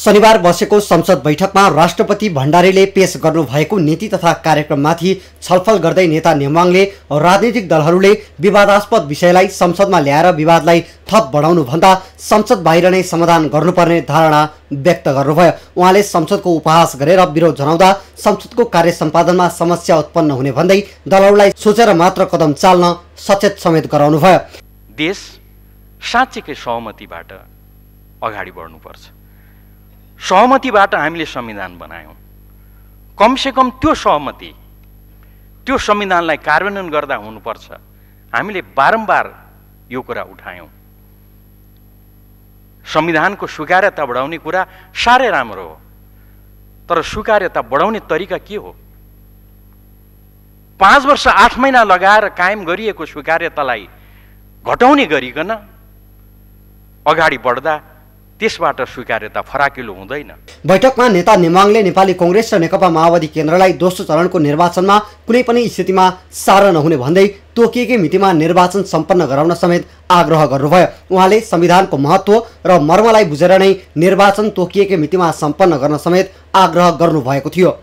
शनिबार बसेको संसद बैठकमा राष्ट्रपति भण्डारीले पेश गर्नुभएको नीति तथा कार्यक्रममाथि छलफल गर्दै नेता नेवाङले राजनीतिक दलहरूले विवादास्पद विषयलाई संसदमा ल्याएर विवादलाई थप बढाउनुभन्दा संसद बाहिर नै समाधान गर्नुपर्ने धारणा व्यक्त गर्नुभयो उहाँले संसदको उपहास गरेर विरोध जनाउँदा संसदको कार्य सम्पादनमा समस्या उत्पन्न हुने भन्दै दलहरूलाई सोचेर मात्र कदम चाल्न सचेत समेत गराउनुभयो देश साँच्चैकै सहमतिबाट अगाडि बढ्नुपर्छ सहमतिबाट हामीले संविधान बनायौँ कमसेकम त्यो सहमति त्यो संविधानलाई कार्यान्वयन गर्दा हुनुपर्छ हामीले बारम्बार यो कुरा उठायौँ संविधानको स्वीकार्यता बढाउने कुरा साह्रै राम्रो हो तर स्वीकार्यता बढाउने तरिका के हो पाँच वर्ष आठ महिना लगाएर कायम गरिएको स्वीकार्यतालाई घटाउने गरिकन अगाडि बढ्दा त्यसबाट स्वीकार्यता फराकिलो हुँदैन बैठकमा नेता नेमाङले नेपाली कङ्ग्रेस र नेकपा माओवादी केन्द्रलाई दोस्रो चरणको निर्वाचनमा कुनै पनि स्थितिमा सार नहुने भन्दै तोकिएकै मितिमा निर्वाचन सम्पन्न गराउन समेत आग्रह गर्नुभयो उहाँले संविधानको महत्त्व र मर्मलाई बुझेर नै निर्वाचन तोकिएकै मितिमा सम्पन्न गर्न समेत आग्रह गर्नुभएको थियो